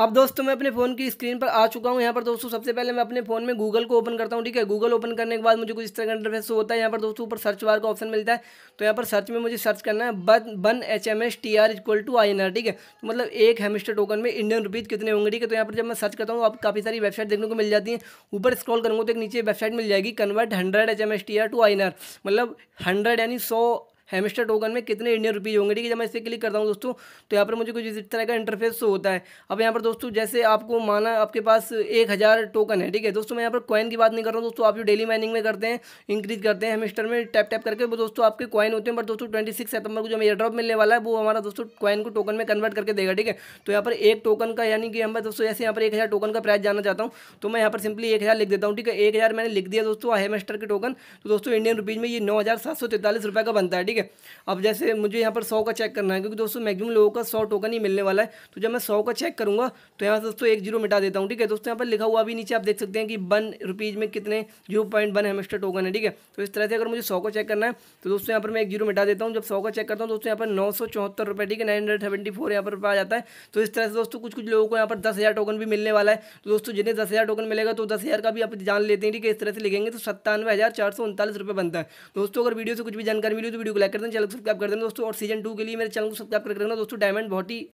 अब दोस्तों मैं अपने फ़ोन की स्क्रीन पर आ चुका हूँ यहाँ पर दोस्तों सबसे पहले मैं अपने फ़ोन में गूगल को ओपन करता हूँ ठीक है गूगल ओपन करने के बाद मुझे कुछ इस तरह का इंटरफेस होता है यहाँ पर दोस्तों ऊपर सर्च बार का ऑप्शन मिलता है तो यहाँ पर सर्च में मुझे सर्च करना है बन बन H M S T R equal to I N R ठीक है तो मतलब एक हेमिस्टर टोकन में इंडियन रुपीज़ कितने होंगे ठीक है तो यहाँ पर जब मैं सर्च करता हूँ आप काफ़ी सारी वेबसाइट देखने को मिल जाती है ऊपर स्क्रॉल करूँगा तो एक नीचे वेबसाइट मिल जाएगी convert hundred H M S T R to I N R मतलब हंड्रेड यानी सौ हेमिस्टर टोकन में कितने इंडियन रुपीज़ होंगे ठीक है जब मैं इसे क्लिक करता हूँ दोस्तों तो यहाँ पर मुझे कुछ इस तरह का इंटरफेस तो होता है अब यहाँ पर दोस्तों जैसे आपको माना आपके पास एक हज़ार टोकन है ठीक है दोस्तों मैं यहाँ पर कॉइन की बात नहीं कर रहा हूँ दोस्तों आप जो डेली माइनिंग में करते हैं इंक्रीज करते हैं हेमिस्टर में टैप टैप करके वो दोस्तों आपके कॉइन होते हैं बट दोस्तों ट्वेंटी सिक्स सितंबर को जो हमें ड्रॉप मिलने वाला है वो हमारा दोस्तों कॉइन को टोकन में कन्वर्ट करके देगा ठीक है तो यहाँ पर एक टोकन का यानी कि हमें दोस्तों ऐसे यहाँ पर एक हज़ार टोकन का प्राइस जाना चाहता हूँ तो मैं यहाँ पर सिंपली एक हज़ार लिख देता हूँ ठीक है एक हज़ार मैंने लिख दिया दोस्तों हेमस्टर के टोकन तो दोस्तों इंडियन रुपीज़ में ये नौ हज़ार सात सौ रुपये का बनता है ठीक है है अब जैसे मुझे यहाँ पर सौ का चेक करना है क्योंकि दोस्तों मैक्सिमम लोगों का सौ टोकन ही मिलने वाला है तो जब मैं सौ का चेक करूँगा तो यहाँ से दोस्तों एक जीरो मिटा देता हूँ ठीक है दोस्तों यहाँ पर लिखा हुआ भी नीचे आप देख सकते हैं कि वन रुपीज़ में कितने zero point one Hamster token है ठीक है तो इस तरह से अगर मुझे सौ का चेक करना है तो दोस्तों यहाँ पर मैं एक जीरो मिटा देता हूँ जब सौ का चेक करता हूँ दोस्तों यहाँ पर नौ सौ चौहत्तर रुपये ठीक है नाइन हंड्रेड सेवेंटी फोर यहाँ पर आ जाता है तो इस तरह से दोस्तों कुछ कुछ लोगों को यहाँ पर दस हज़ार टोकन भी मिलने वाला है तो दोस्तों जिन्हें दस हज़ार टोकन मिलेगा तो दस हज़ार का भी आप जान लेते हैं ठीक है इस तरह से लिखेंगे तो सत्तानवे हज़ार चार सौ उनतालीस रुपये बनता है दोस्तों अगर वीडियो से कुछ भी जानकारी मिली तो वीडियो को लाइक कर दें चैनल को सब्सक्राइब कर देना दोस्तों और सीजन टू के लिए मेरे चैनल को सब्सक्राइब कर देना दोस्तों डायमंड बहुत ही